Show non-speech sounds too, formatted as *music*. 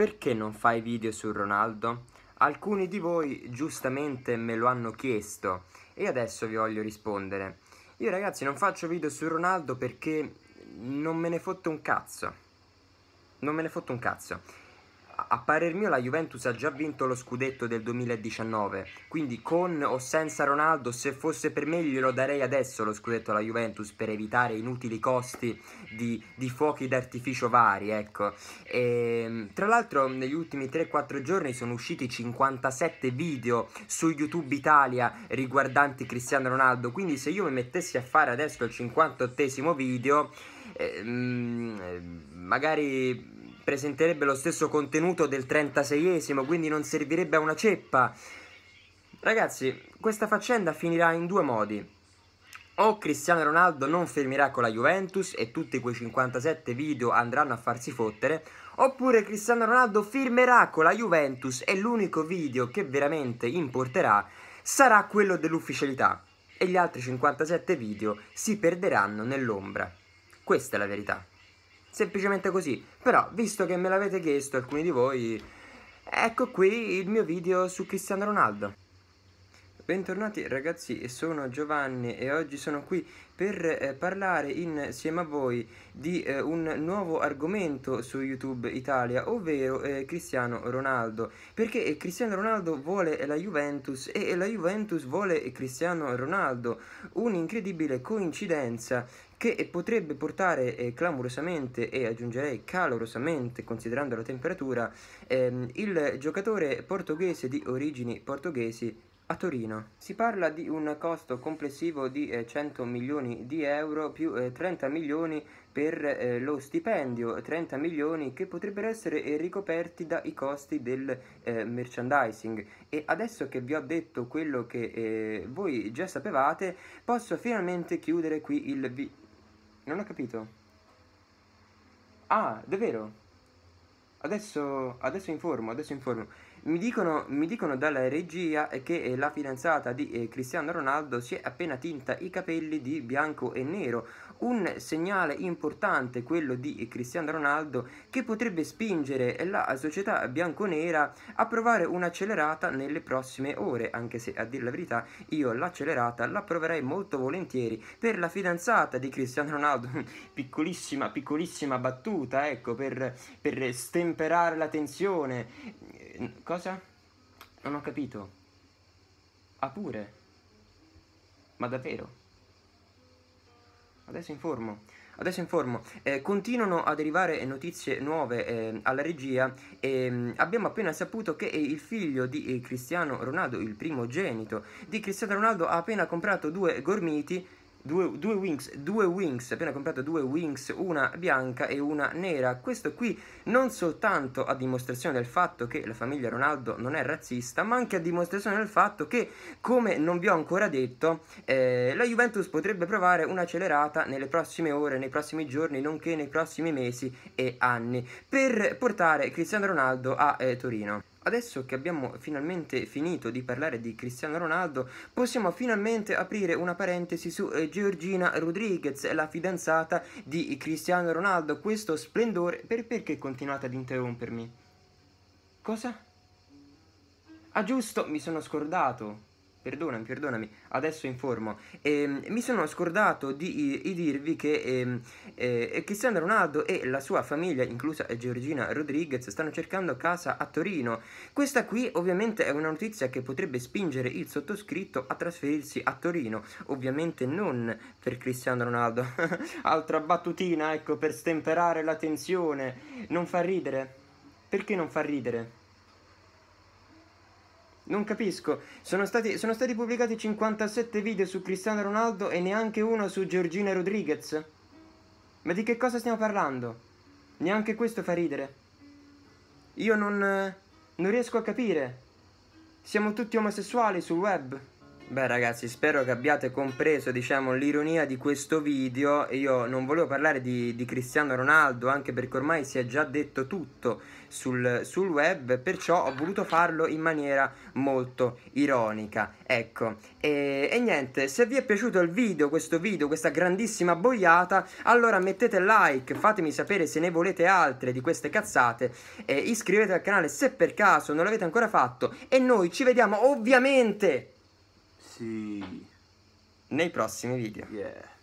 Perché non fai video su Ronaldo? Alcuni di voi giustamente me lo hanno chiesto e adesso vi voglio rispondere. Io ragazzi non faccio video su Ronaldo perché non me ne fotto un cazzo. Non me ne fotto un cazzo a parer mio la Juventus ha già vinto lo scudetto del 2019, quindi con o senza Ronaldo, se fosse per me glielo darei adesso lo scudetto alla Juventus per evitare inutili costi di, di fuochi d'artificio vari, ecco. E, ehm, tra l'altro negli ultimi 3-4 giorni sono usciti 57 video su YouTube Italia riguardanti Cristiano Ronaldo, quindi se io mi mettessi a fare adesso il 58 video, eh, magari presenterebbe lo stesso contenuto del 36esimo, quindi non servirebbe a una ceppa. Ragazzi, questa faccenda finirà in due modi. O Cristiano Ronaldo non fermerà con la Juventus e tutti quei 57 video andranno a farsi fottere, oppure Cristiano Ronaldo firmerà con la Juventus e l'unico video che veramente importerà sarà quello dell'ufficialità e gli altri 57 video si perderanno nell'ombra. Questa è la verità semplicemente così. Però, visto che me l'avete chiesto alcuni di voi, ecco qui il mio video su Cristiano Ronaldo. Bentornati ragazzi, sono Giovanni e oggi sono qui per eh, parlare insieme a voi di eh, un nuovo argomento su YouTube Italia, ovvero eh, Cristiano Ronaldo, perché eh, Cristiano Ronaldo vuole la Juventus e la Juventus vuole Cristiano Ronaldo, un'incredibile coincidenza che potrebbe portare eh, clamorosamente e aggiungerei calorosamente, considerando la temperatura, ehm, il giocatore portoghese di origini portoghesi a Torino. Si parla di un costo complessivo di 100 eh, milioni di euro più 30 eh, milioni per eh, lo stipendio, 30 milioni che potrebbero essere ricoperti dai costi del merchandising. E adesso che vi ho detto quello che voi già sapevate, posso finalmente chiudere qui il video. Non ho capito. Ah, davvero? Adesso, adesso informo, adesso informo. Mi dicono, mi dicono dalla regia che eh, la fidanzata di eh, Cristiano Ronaldo si è appena tinta i capelli di bianco e nero un segnale importante quello di Cristiano Ronaldo che potrebbe spingere la società bianconera a provare un'accelerata nelle prossime ore, anche se a dire la verità io l'accelerata la proverei molto volentieri per la fidanzata di Cristiano Ronaldo, *laughs* piccolissima, piccolissima battuta, ecco, per, per stemperare la tensione. Cosa? Non ho capito. Ah pure? Ma davvero? Adesso informo, adesso informo. Eh, continuano ad arrivare notizie nuove eh, alla regia e ehm, abbiamo appena saputo che eh, il figlio di eh, Cristiano Ronaldo, il primogenito di Cristiano Ronaldo, ha appena comprato due gormiti Due, due, wings, due wings, appena comprato due wings, una bianca e una nera. Questo qui non soltanto a dimostrazione del fatto che la famiglia Ronaldo non è razzista, ma anche a dimostrazione del fatto che, come non vi ho ancora detto, eh, la Juventus potrebbe provare un'accelerata nelle prossime ore, nei prossimi giorni, nonché nei prossimi mesi e anni, per portare Cristiano Ronaldo a eh, Torino. Adesso che abbiamo finalmente finito di parlare di Cristiano Ronaldo, possiamo finalmente aprire una parentesi su eh, Georgina Rodriguez, la fidanzata di Cristiano Ronaldo. Questo splendore, per, perché continuate ad interrompermi? Cosa? Ah giusto, mi sono scordato. Perdonami, perdonami, adesso informo. Eh, mi sono scordato di, di dirvi che ehm, eh, eh, Cristiano Ronaldo e la sua famiglia, inclusa Georgina Rodriguez, stanno cercando casa a Torino. Questa qui ovviamente è una notizia che potrebbe spingere il sottoscritto a trasferirsi a Torino. Ovviamente non per Cristiano Ronaldo. *laughs* Altra battutina, ecco, per stemperare la tensione. Non fa ridere. Perché non fa ridere? Non capisco, sono stati, sono stati pubblicati 57 video su Cristiano Ronaldo e neanche uno su Georgina Rodriguez. Ma di che cosa stiamo parlando? Neanche questo fa ridere. Io non... non riesco a capire. Siamo tutti omosessuali sul web. Beh ragazzi spero che abbiate compreso diciamo l'ironia di questo video Io non volevo parlare di, di, Cristiano Ronaldo anche perché ormai si è già detto tutto sul, sul, web Perciò ho voluto farlo in maniera molto ironica Ecco e, e niente se vi è piaciuto il video, questo video, questa grandissima boiata Allora mettete like, fatemi sapere se ne volete altre di queste cazzate e Iscrivetevi al canale se per caso non l'avete ancora fatto E noi ci vediamo ovviamente sì. Nei prossimi video. Yeah.